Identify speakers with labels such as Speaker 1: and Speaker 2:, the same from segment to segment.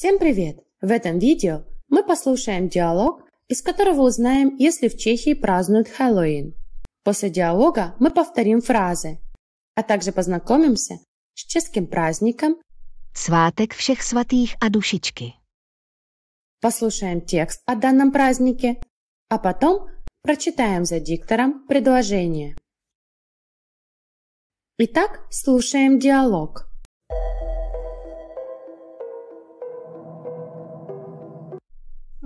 Speaker 1: Всем привет! В этом видео мы послушаем диалог, из которого узнаем, если в Чехии празднуют Хэллоуин. После диалога мы повторим фразы, а также познакомимся с чешским праздником Сватек всех святых и а душички. Послушаем текст о данном празднике, а потом прочитаем за диктором предложение. Итак, слушаем диалог.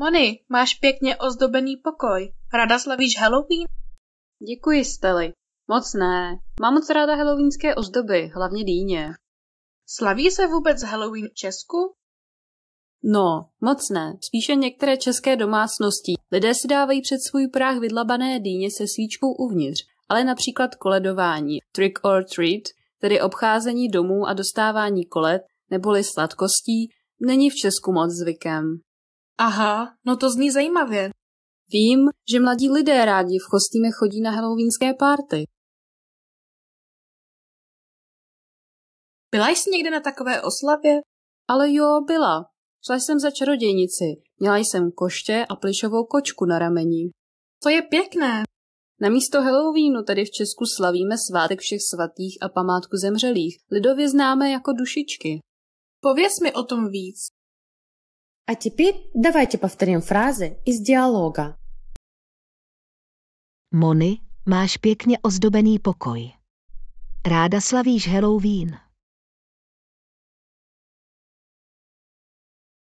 Speaker 1: Moni, máš pěkně ozdobený pokoj. Rada slavíš Halloween? Děkuji, Steli. Moc ne. Mám moc ráda halloweenské ozdoby, hlavně dýně. Slaví se vůbec Halloween v Česku? No, moc ne. Spíše některé české domácnosti. Lidé si dávají před svůj práh vydlabané dýně se svíčkou uvnitř, ale například koledování, trick or treat, tedy obcházení domů a dostávání kolet, neboli sladkostí, není v Česku moc zvykem. Aha, no to zní zajímavě. Vím,
Speaker 2: že mladí lidé rádi v kostýme chodí na halloweenské párty. Byla jsi někde na takové oslavě? Ale jo,
Speaker 1: byla. Šla jsem za čarodějnici. Měla jsem koště a plišovou kočku na rameni. To je pěkné. Na místo Halloweenu tady v Česku slavíme svátek všech svatých a památku zemřelých, lidově známé jako dušičky. Pověz mi o tom víc. А теперь давайте повторим фразы из диалога.
Speaker 2: Moni, máš pěkně ozdobený pokoj. Ráda slavíš Halloween.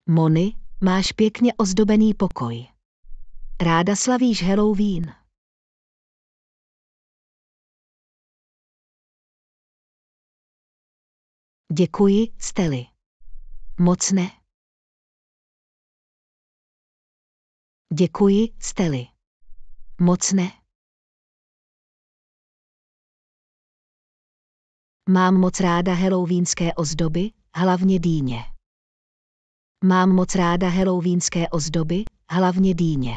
Speaker 2: Moni, máš pěkně ozdobený pokoj. Ráda slavíš Halloween. Děkuji, Steli. Moc ne. Děkuji, Steli. Moc ne. Mám moc ráda helouvínské ozdoby, hlavně dýně. Mám moc ráda helouvínské ozdoby, hlavně dýně.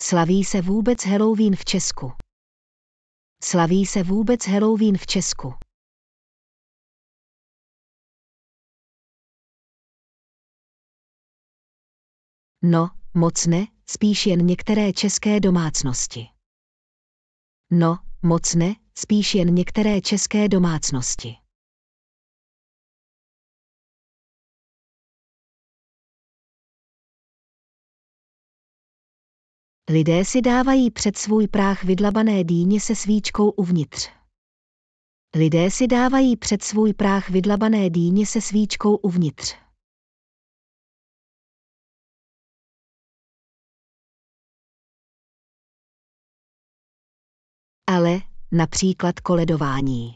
Speaker 2: Slaví se vůbec Halloween v Česku. Slaví se vůbec Halloween v Česku. No, moc ne, spíš jen některé české domácnosti. No, moc ne, spíš jen některé české domácnosti. Lidé si dávají před svůj práh vydlabané dýně
Speaker 3: se svíčkou uvnitř. Lidé si dávají před svůj práh vydlabané
Speaker 2: dýně se svíčkou uvnitř. například koledování.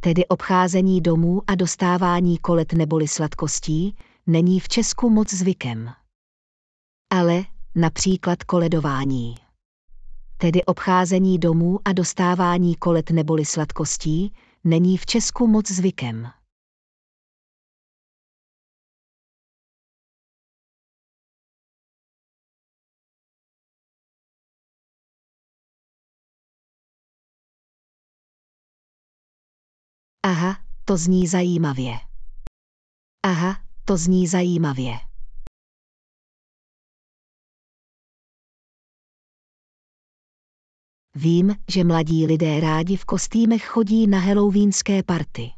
Speaker 2: Tedy obcházení domů a
Speaker 3: dostávání kolet neboli sladkostí není v Česku moc zvykem. Ale například koledování. Tedy obcházení domů
Speaker 2: a dostávání kolet neboli sladkostí není v Česku moc zvykem. Aha, to zní zajímavě. Aha, to zní zajímavě. Vím, že mladí lidé rádi v kostýmech chodí na halloweenské party.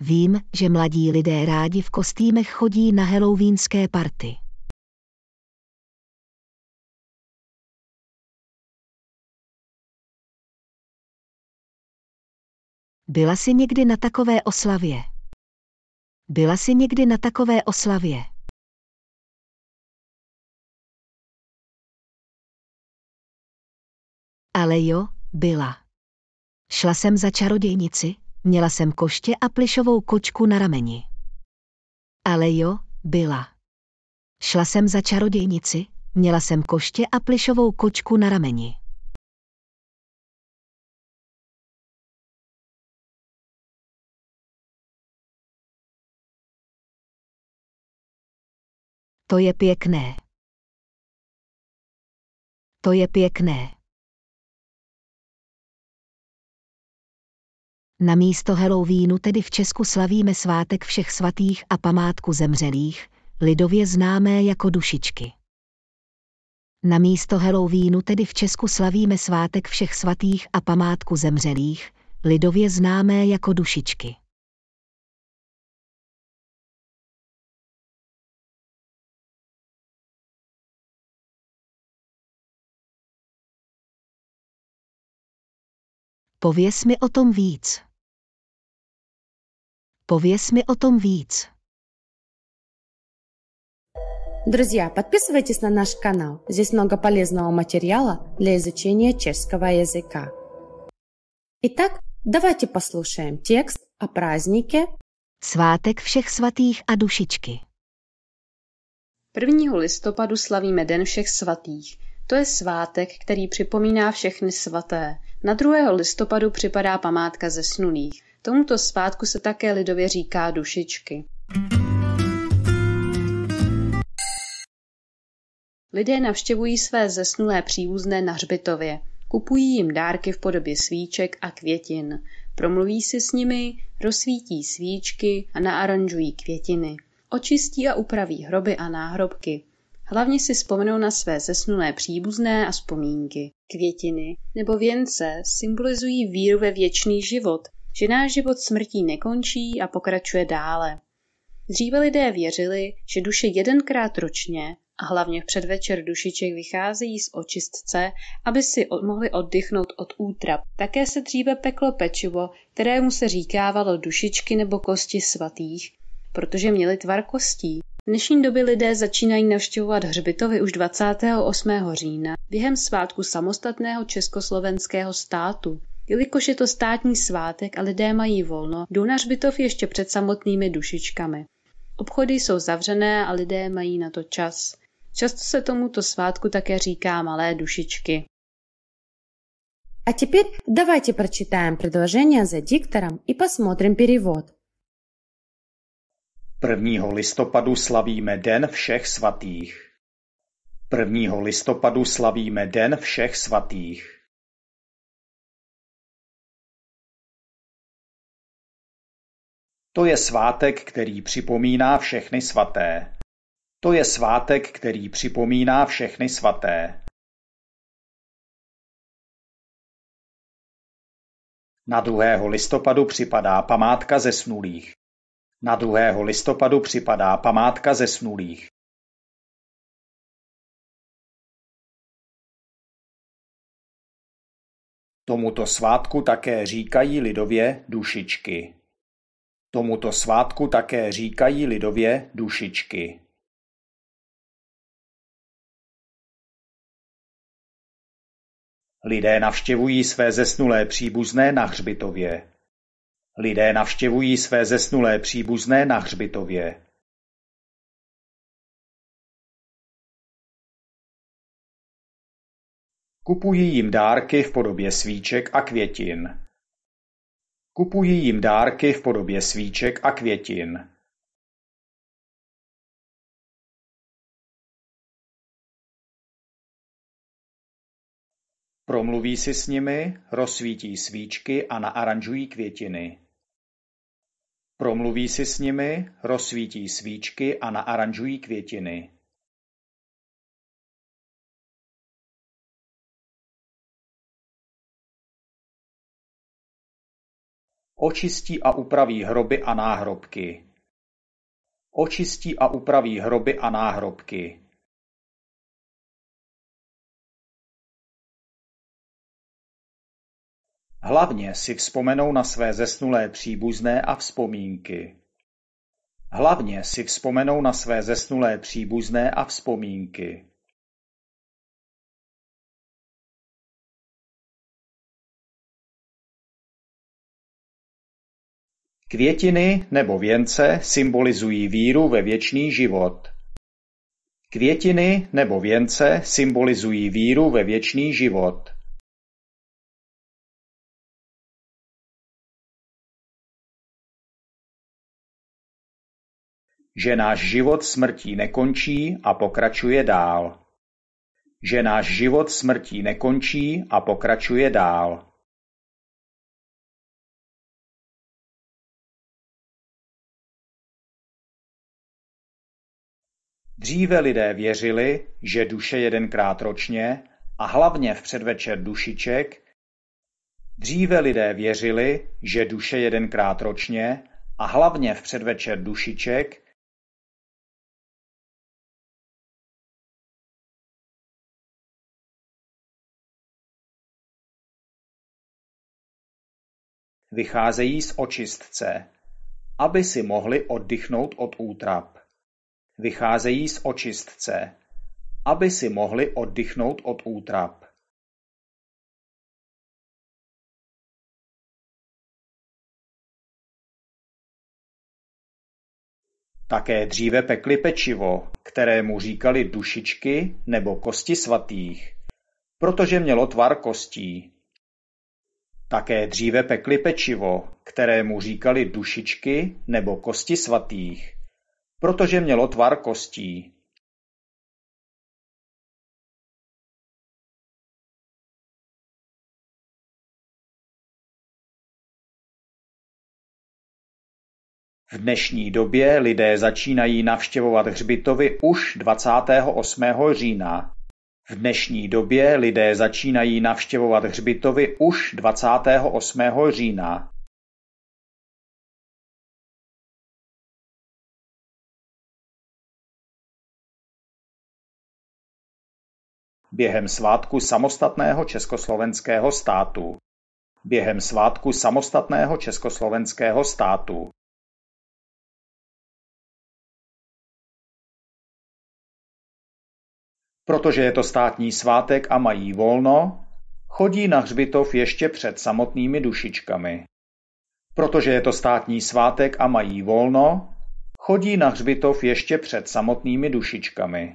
Speaker 2: Vím, že mladí lidé rádi v kostýmech chodí na halloweenské party. Byla jsi někdy na takové oslavě? Byla jsi někdy na takové oslavě? Ale jo, byla. Šla jsem za čarodějnici, měla jsem koště a
Speaker 3: plišovou kočku na rameni. Ale jo, byla. Šla jsem
Speaker 2: za čarodějnici, měla jsem koště a plišovou kočku na rameni. To je pěkné. To je pěkné. Na místo Halloweenu tedy v Česku
Speaker 3: slavíme svátek všech svatých a památku zemřelých, lidově známé jako dušičky. Na místo Halloweenu tedy v Česku slavíme svátek
Speaker 2: všech svatých a památku zemřelých, lidově známé jako dušičky. Pověz mi o tom víc. Pověz mi o tom víc. Друзья,
Speaker 1: подписывайтесь на наш канал. Здесь много полезного материала для изучения чешского языка. Итак, давайте послушаем текст о празднике Сватек всех святых и dušičky. 1. listopadu slavíme Den všech svatých. To je svátek, který připomíná všechny svaté. Na 2. listopadu připadá památka zesnulých. Tomuto svátku se také lidově říká dušičky. Lidé navštěvují své zesnulé příbuzné na hřbitově. Kupují jim dárky v podobě svíček a květin. Promluví si s nimi, rozsvítí svíčky a naaranžují květiny. Očistí a upraví hroby a náhrobky. Hlavně si vzpomenou na své zesnulé příbuzné a vzpomínky. Květiny nebo věnce symbolizují víru ve věčný život, že náš život smrtí nekončí a pokračuje dále. Dříve lidé věřili, že duše jedenkrát ročně a hlavně v předvečer dušiček vycházejí z očistce, aby si od, mohli oddychnout od útrap. Také se dříve peklo pečivo, kterému se říkávalo dušičky nebo kosti svatých, protože měli tvar kostí. V dnešní době lidé začínají navštěvovat hřbitovy už 28. října během svátku samostatného československého státu. Jelikož je to státní svátek a lidé mají volno, jdou na hřbitov ještě před samotnými dušičkami. Obchody jsou zavřené a lidé mají na to čas. Často se tomuto svátku také říká malé dušičky. A teď давайте прочитаем предложение за диктором и посмотрим перевод.
Speaker 4: Prvního listopadu slavíme Den všech svatých.
Speaker 2: Prvního listopadu slavíme Den všech svatých. To je svátek, který připomíná všechny svaté. To je svátek, který připomíná všechny svaté. Na 2. listopadu připadá památka zesnulých. Na druhého listopadu připadá památka zesnulých. Tomuto svátku také říkají lidově dušičky. Tomuto svátku také říkají lidově dušičky. Lidé navštěvují své zesnulé příbuzné na hřbitově. Lidé navštěvují své zesnulé příbuzné na hřbitově. Kupují jim dárky v podobě svíček a květin. Kupují jim dárky v podobě svíček a květin. Promluví si s nimi, rozsvítí svíčky a naaranžují květiny. Promluví si s nimi, rozsvítí svíčky a naaranžují květiny. Očistí a upraví hroby a náhrobky. Očistí a upraví hroby a náhrobky. Hlavně si vzpomenou na své zesnulé příbuzné a vzpomínky. Hlavně si vzpomenou na své zesnulé příbuzné a vzpomínky. Květiny nebo věnce symbolizují víru ve věčný život. Květiny nebo věnce symbolizují víru ve věčný život. že náš život smrtí nekončí a pokračuje dál. Že náš život smrtí nekončí a pokračuje dál. Dříve lidé
Speaker 4: věřili, že duše jedenkrát ročně a hlavně v předvečer dušiček. Dříve lidé věřili, že duše jedenkrát ročně a
Speaker 2: hlavně v předvečer dušiček Vycházejí z očistce,
Speaker 4: aby si mohli oddychnout od útrap. Vycházejí z očistce,
Speaker 2: aby si mohli oddychnout od útrap. Také dříve pekli pečivo, kterému říkali
Speaker 4: dušičky nebo kosti svatých, protože mělo tvar kostí. Také dříve pekli pečivo, kterému říkali dušičky
Speaker 2: nebo kosti svatých, protože mělo tvar kostí. V dnešní době lidé začínají navštěvovat hřbitovy už 28.
Speaker 4: října v dnešní době lidé začínají navštěvovat hřbitovy
Speaker 2: už 28. října. Během svátku samostatného československého státu. Během svátku samostatného československého státu. Protože je to státní svátek a mají volno, chodí na hřbitov
Speaker 4: ještě před samotnými dušičkami. Protože je to státní svátek a
Speaker 2: mají volno, chodí na hřbitov ještě před samotnými dušičkami.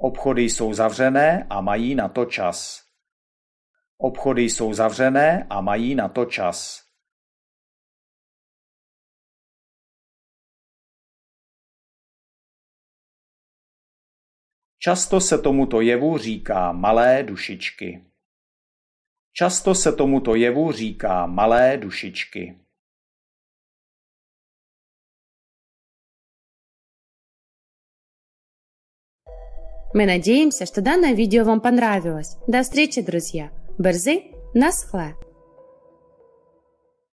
Speaker 2: Obchody jsou zavřené a mají na to čas. Obchody jsou zavřené a mají na to čas. Často se tomuto jevu říká malé dušičky. Často se tomuto jevu říká malé dušičky. Мы надеемся, что данное видео вам понравилось. До встречи, друзья! Берзы, насхла!